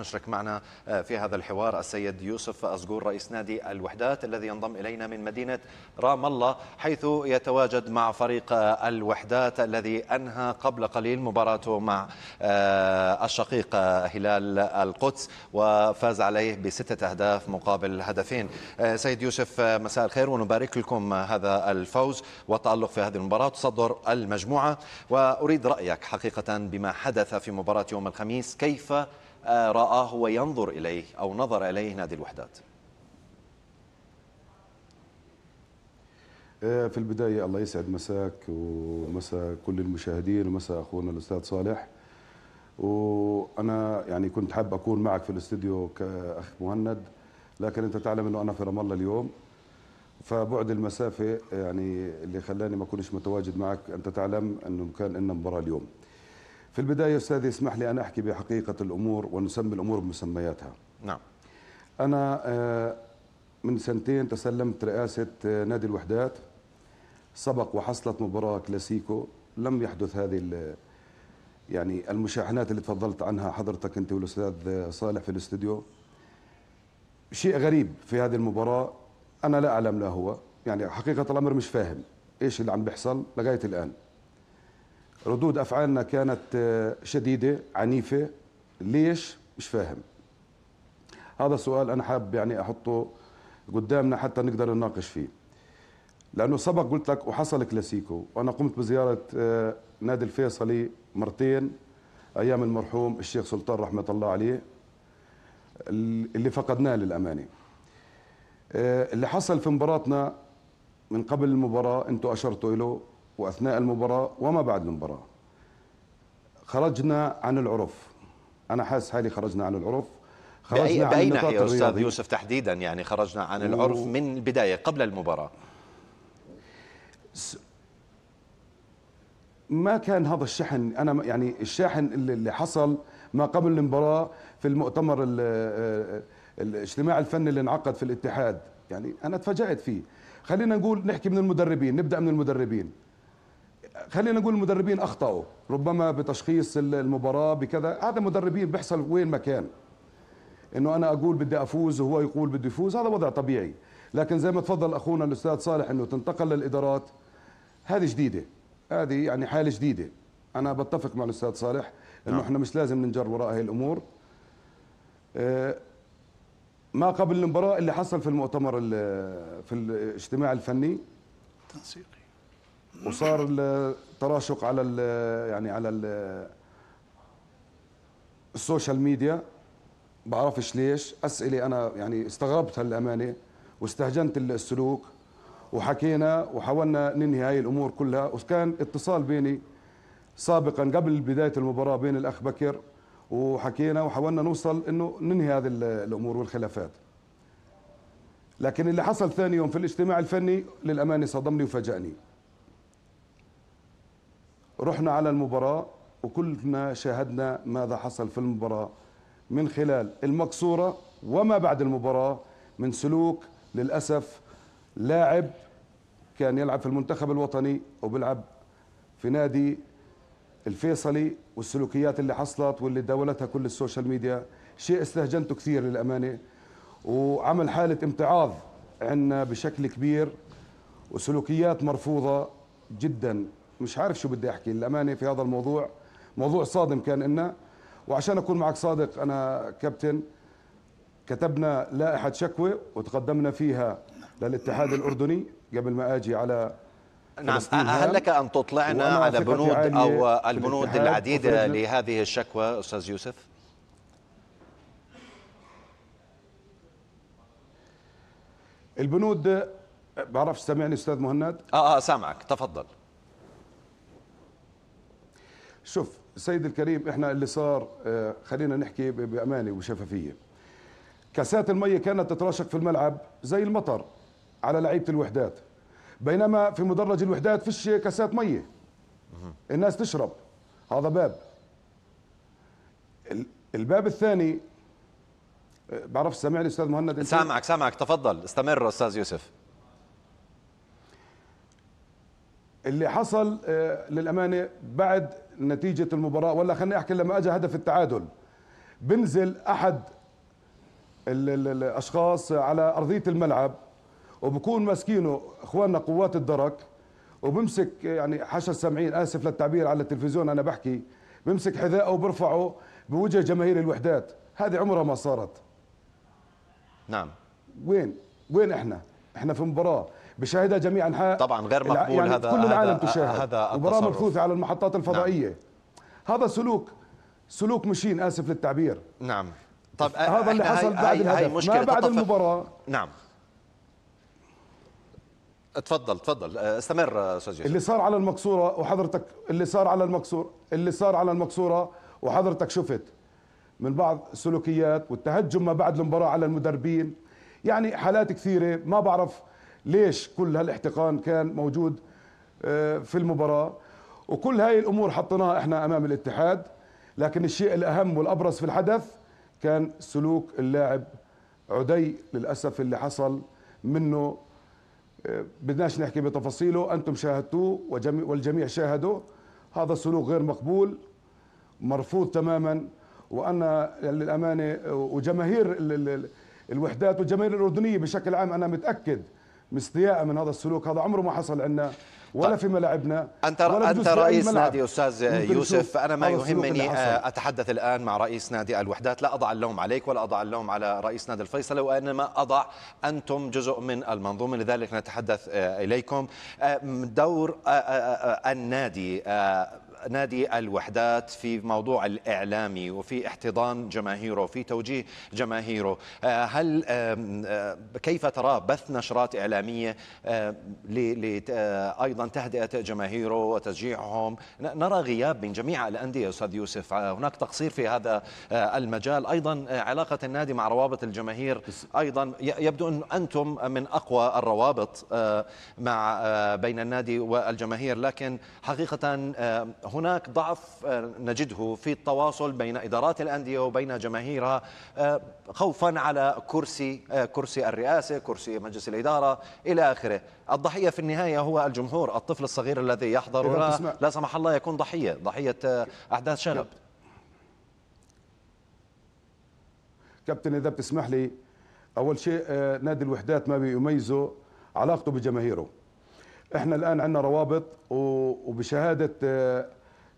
نشرك معنا آه، في هذا الحوار السيد يوسف أزقور رئيس نادي الوحدات الذي ينضم إلينا من مدينة رام الله حيث يتواجد مع فريق آه، الوحدات الذي أنهى قبل قليل مباراته مع آه، الشقيق هلال القدس وفاز عليه بستة أهداف مقابل هدفين سيد يوسف مساء الخير ونبارك لكم هذا الفوز والتألق في هذه المباراة تصدر المجموعة وأريد رأيك حقيقة بما حدث في مباراة يوم الخميس كيف رآه وينظر إليه أو نظر إليه نادي الوحدات آه، في البداية الله يسعد مساك ومسا كل المشاهدين ومسا أخونا الأستاذ صالح وأنا يعني كنت حاب أكون معك في الاستديو كأخ مهند لكن أنت تعلم أنه أنا في رام الله اليوم فبعد المسافة يعني اللي خلاني ما أكونش متواجد معك أنت تعلم أنه كان إنه مباراة اليوم في البداية أستاذي اسمح لي أن أحكي بحقيقة الأمور ونسمي الأمور بمسمياتها نعم أنا آه، من سنتين تسلمت رئاسة آه، نادي الوحدات سبق وحصلت مباراة كلاسيكو لم يحدث هذه يعني المشاحنات اللي تفضلت عنها حضرتك أنت والأستاذ آه، صالح في الاستوديو شيء غريب في هذه المباراة أنا لا أعلم لا هو يعني حقيقة الأمر مش فاهم إيش اللي عم بيحصل لغاية الآن ردود افعالنا كانت آه، شديده عنيفه ليش مش فاهم هذا سؤال انا حاب يعني احطه قدامنا حتى نقدر نناقش فيه لانه سبق قلت لك وحصل كلاسيكو وانا قمت بزياره آه، نادي الفيصلي مرتين ايام المرحوم الشيخ سلطان رحمه الله عليه اللي فقدناه للامانه آه، اللي حصل في مباراتنا من قبل المباراه انتم اشرتوا له وأثناء المباراة وما بعد المباراة خرجنا عن العرف أنا حاسس حالي خرجنا عن العرف خرجنا بأي, عن بأي ناحية أستاذ يوسف تحديدا يعني خرجنا عن العرف و... من البداية قبل المباراة ما كان هذا الشحن أنا يعني الشاحن اللي حصل ما قبل المباراة في المؤتمر آه، الاجتماع الفني اللي انعقد في الاتحاد يعني أنا تفاجأت فيه خلينا نقول نحكي من المدربين نبدأ من المدربين خلينا نقول المدربين اخطاوا ربما بتشخيص المباراه بكذا هذا مدربين بيحصل وين ما كان انه انا اقول بدي افوز وهو يقول بده يفوز هذا وضع طبيعي لكن زي ما تفضل اخونا الاستاذ صالح انه تنتقل للادارات هذه جديده هذه يعني حاله جديده انا بتفق مع الاستاذ صالح انه نعم. احنا مش لازم ننجر وراء هاي الامور آه، ما قبل المباراه اللي حصل في المؤتمر في الاجتماع الفني تنسيقي وصار التراشق على الـ يعني على الـ السوشيال ميديا بعرفش ليش اسئله انا يعني استغربت هالامانه واستهجنت السلوك وحكينا وحاولنا ننهي هاي الامور كلها وكان اتصال بيني سابقا قبل بدايه المباراه بين الاخ بكر وحكينا وحاولنا نوصل انه ننهي هذه الامور والخلافات لكن اللي حصل ثاني يوم في الاجتماع الفني للامانه صدمني وفاجأني رحنا على المباراة وكلنا شاهدنا ماذا حصل في المباراة من خلال المكسورة وما بعد المباراة من سلوك للأسف لاعب كان يلعب في المنتخب الوطني وبيلعب في نادي الفيصلي والسلوكيات اللي حصلت واللي داولتها كل السوشيال ميديا شيء استهجنته كثير للأمانة وعمل حالة امتعاض عنا بشكل كبير وسلوكيات مرفوضة جدا مش عارف شو بدي احكي للامانه في هذا الموضوع موضوع صادم كان لنا وعشان اكون معك صادق انا كابتن كتبنا لائحه شكوى وتقدمنا فيها للاتحاد الاردني قبل ما اجي على نعم هل لك ان تطلعنا على بنود او البنود العديده لهذه الشكوى استاذ يوسف؟ البنود بعرفش سامعني استاذ مهند؟ اه اه سامعك تفضل شوف سيد الكريم احنا اللي صار آه، خلينا نحكي بامانه وشفافيه كاسات الميه كانت تتراشق في الملعب زي المطر على لعيبه الوحدات بينما في مدرج الوحدات فيش كاسات ميه الناس تشرب هذا باب الباب الثاني آه، بعرف سامعني استاذ مهند سامعك سامعك تفضل استمر استاذ يوسف اللي حصل آه، للامانه بعد نتيجه المباراه ولا خليني احكي لما اجى هدف التعادل بنزل احد الاشخاص على ارضيه الملعب وبكون ماسكينه اخواننا قوات الدرك وبمسك يعني حشا السامعين اسف للتعبير على التلفزيون انا بحكي بمسك حذاءه وبرفعه بوجه جماهير الوحدات هذه عمرها ما صارت نعم وين وين احنا احنا في مباراه بشاهدها جميع انحاء طبعا غير مقبول يعني هذا كل العالم هذا تشاهد هذا مباراه مبثوثه على المحطات نعم. الفضائيه نعم. هذا سلوك سلوك مشين اسف للتعبير نعم طب هذا اللي حصل بعد هاي الهدف هاي مشكلة ما بعد المباراه نعم تفضل تفضل استمر استاذ اللي صار على المقصوره وحضرتك اللي صار على المقصور اللي صار على المقصوره وحضرتك شفت من بعض السلوكيات والتهجم ما بعد المباراه على المدربين يعني حالات كثيره ما بعرف ليش كل هالاحتقان كان موجود آه، في المباراة وكل هاي الأمور حطيناها احنا أمام الاتحاد لكن الشيء الأهم والأبرز في الحدث كان سلوك اللاعب عدي للأسف اللي حصل منه آه، بدناش نحكي بتفاصيله أنتم شاهدتوه والجميع شاهدوا هذا سلوك غير مقبول مرفوض تماما وأنا للأمانة وجماهير الوحدات والجماهير الأردنية بشكل عام أنا متأكد مستياء من هذا السلوك هذا عمره ما حصل عندنا ولا طيب. في ملاعبنا انت ولا انت رئيس نادي استاذ يوسف انا ما يهمني آه، اتحدث الان مع رئيس نادي الوحدات لا اضع اللوم عليك ولا اضع اللوم على رئيس نادي الفيصلي وانما اضع انتم جزء من المنظومه لذلك نتحدث آه، اليكم آه، دور النادي نادي الوحدات في موضوع الإعلامي وفي احتضان جماهيره في توجيه جماهيره آه، هل آه، كيف ترى بث نشرات إعلامية آه، أيضا تهدئة جماهيره وتشجيعهم نرى غياب من جميع الأندية أستاذ يوسف هناك تقصير في هذا المجال أيضا علاقة النادي مع روابط الجماهير أيضا يبدو أن أنتم من أقوى الروابط مع بين النادي والجماهير لكن حقيقة هناك ضعف آه، نجده في التواصل بين إدارات الأندية وبين جماهيرها آه، خوفا على كرسي آه، كرسي الرئاسة كرسي مجلس الإدارة إلى آخره الضحية في النهاية هو الجمهور الطفل الصغير الذي يحضر لا, لا سمح الله يكون ضحية ضحية أحداث شغب كابتن إذا بتسمح لي أول شيء نادي الوحدات ما بيميزه علاقته بجماهيره احنا الان عندنا روابط وبشهاده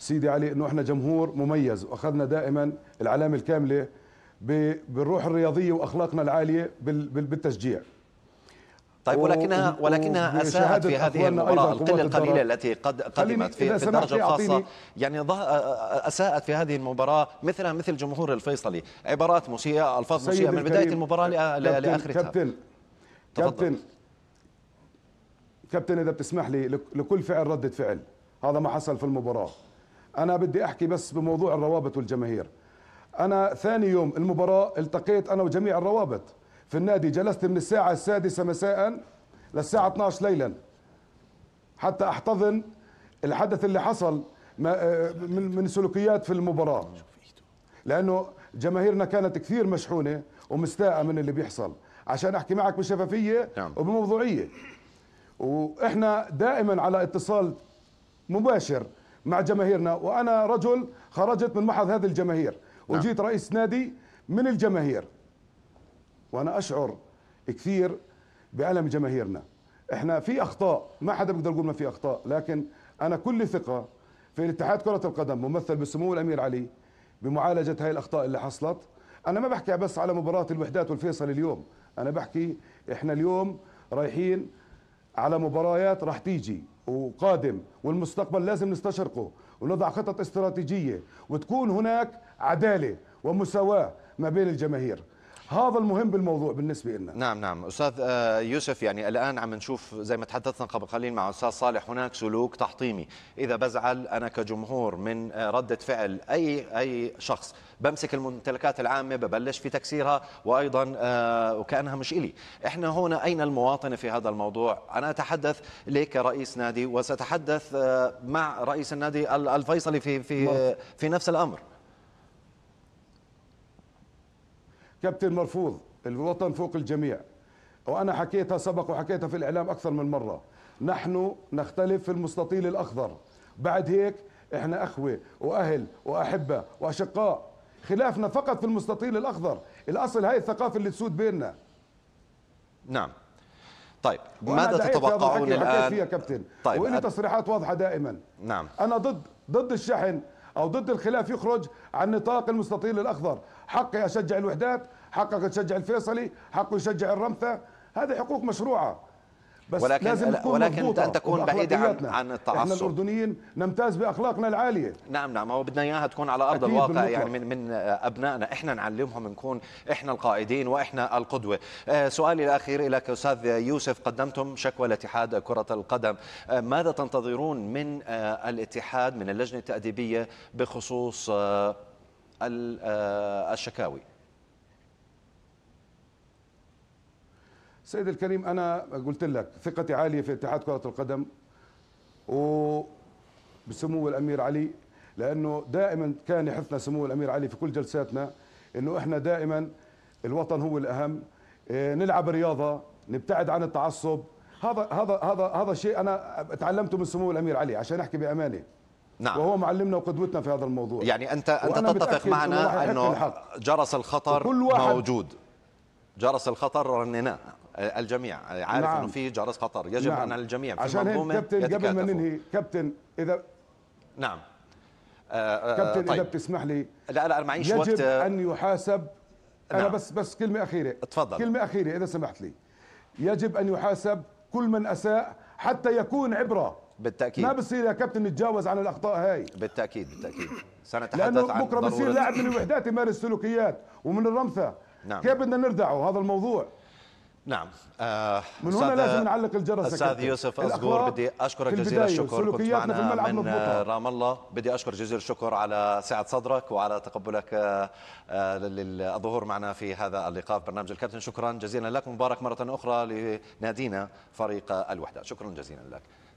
سيدي علي انه احنا جمهور مميز واخذنا دائما العلامه الكامله بالروح الرياضيه واخلاقنا العاليه بالتشجيع طيب ولكنها ولكنها يعني اساءت في هذه المباراه القله القليله التي قد قدمت في, في الدرجه الخاصه يعني اساءت في هذه المباراه مثلها مثل جمهور الفيصلي عبارات مسيئه الفاظ مسيئه من بدايه المباراه لاخرتها كابتن كابتن كابتن اذا بتسمح لي لكل فعل رده فعل هذا ما حصل في المباراه انا بدي احكي بس بموضوع الروابط والجماهير انا ثاني يوم المباراه التقيت انا وجميع الروابط في النادي جلست من الساعه السادسه مساء للساعه 12 ليلا حتى احتضن الحدث اللي حصل آه، من من سلوكيات في المباراه لانه جماهيرنا كانت كثير مشحونه ومستاءه من اللي بيحصل عشان احكي معك بشفافيه نعم. وبموضوعيه واحنا دائما على اتصال مباشر مع جماهيرنا وانا رجل خرجت من محض هذه الجماهير نعم. وجيت رئيس نادي من الجماهير وانا اشعر كثير بالم جماهيرنا احنا في اخطاء ما حدا بيقدر يقول ما في اخطاء لكن انا كل ثقه في الاتحاد كره القدم ممثل بسمو الامير علي بمعالجه هاي الاخطاء اللي حصلت انا ما بحكي بس على مباراه الوحدات والفيصل اليوم انا بحكي احنا اليوم رايحين على مباريات راح تيجي وقادم والمستقبل لازم نستشرقه ونضع خطط استراتيجيه وتكون هناك عداله ومساواه ما بين الجماهير هذا المهم بالموضوع بالنسبه لنا نعم نعم استاذ آه، يوسف يعني الان عم نشوف زي ما تحدثنا قبل قليل مع استاذ صالح هناك سلوك تحطيمي اذا بزعل انا كجمهور من آه، رده فعل اي اي شخص بمسك الممتلكات العامه ببلش في تكسيرها وايضا آه، وكانها مش الي احنا هنا اين المواطنه في هذا الموضوع انا اتحدث لك كرئيس نادي وساتحدث مع رئيس النادي الفيصلي في في نعم. في نفس الامر كابتن مرفوض الوطن فوق الجميع وأنا حكيتها سبق وحكيتها في الإعلام أكثر من مرة نحن نختلف في المستطيل الأخضر بعد هيك إحنا أخوة وأهل وأحبة وأشقاء خلافنا فقط في المستطيل الأخضر الأصل هاي الثقافة اللي تسود بيننا نعم طيب ماذا تتوقعون الان فيها كابتن طيب وإلي تصريحات واضحه دائما نعم انا ضد ضد الشحن او ضد الخلاف يخرج عن نطاق المستطيل الاخضر حقي اشجع الوحدات حقك تشجع الفيصلي حقه يشجع الرمثه هذه حقوق مشروعه بس ولكن لازم تكون ولكن ان تكون بعيده عن عن التعصب احنا الاردنيين نمتاز باخلاقنا العاليه نعم نعم هو بدنا اياها تكون على ارض الواقع بالمطلع. يعني من من ابنائنا احنا نعلمهم نكون احنا القائدين واحنا القدوه آه، سؤالي الاخير لك استاذ يوسف قدمتم شكوى لاتحاد كره القدم آه، ماذا تنتظرون من آه، الاتحاد من اللجنه التاديبيه بخصوص الشكاوي سيد الكريم أنا قلت لك ثقتي عالية في اتحاد كرة القدم و بسمو الأمير علي لأنه دائما كان يحثنا سمو الأمير علي في كل جلساتنا أنه إحنا دائما الوطن هو الأهم إيه، نلعب رياضة نبتعد عن التعصب هذا هذا هذا هذا شيء انا تعلمته من سمو الامير علي عشان احكي بامانه نعم وهو معلمنا وقدوتنا في هذا الموضوع يعني انت انت تتفق معنا انه جرس الخطر موجود جرس الخطر رنيناه الجميع عارف نعم. انه في جرس خطر يجب نعم. ان الجميع في عشان المنظومه كابتن قبل ما ننهي كابتن اذا نعم آه كابتن طيب. اذا بتسمح لي لا لا معيش يجب وقت يجب ان يحاسب نعم. انا بس بس كلمه اخيره تفضل كلمه اخيره اذا سمحت لي يجب ان يحاسب كل من اساء حتى يكون عبره بالتاكيد ما بصير يا كابتن نتجاوز عن الاخطاء هاي بالتاكيد بالتاكيد سنتحدث لأنه عن بكره بصير لاعب من الوحدات يمارس سلوكيات ومن الرمثه نعم. كيف بدنا نردعه هذا الموضوع نعم آه من هنا لازم نعلق الجرس استاذ يوسف اصغر بدي اشكرك جزيل الشكر كنت معنا من آه، رام الله بدي اشكر جزيل الشكر على سعه صدرك وعلى تقبلك آه، آه، للظهور معنا في هذا اللقاء في برنامج الكابتن شكرا جزيلا لك مبارك مره اخرى لنادينا فريق الوحده شكرا جزيلا لك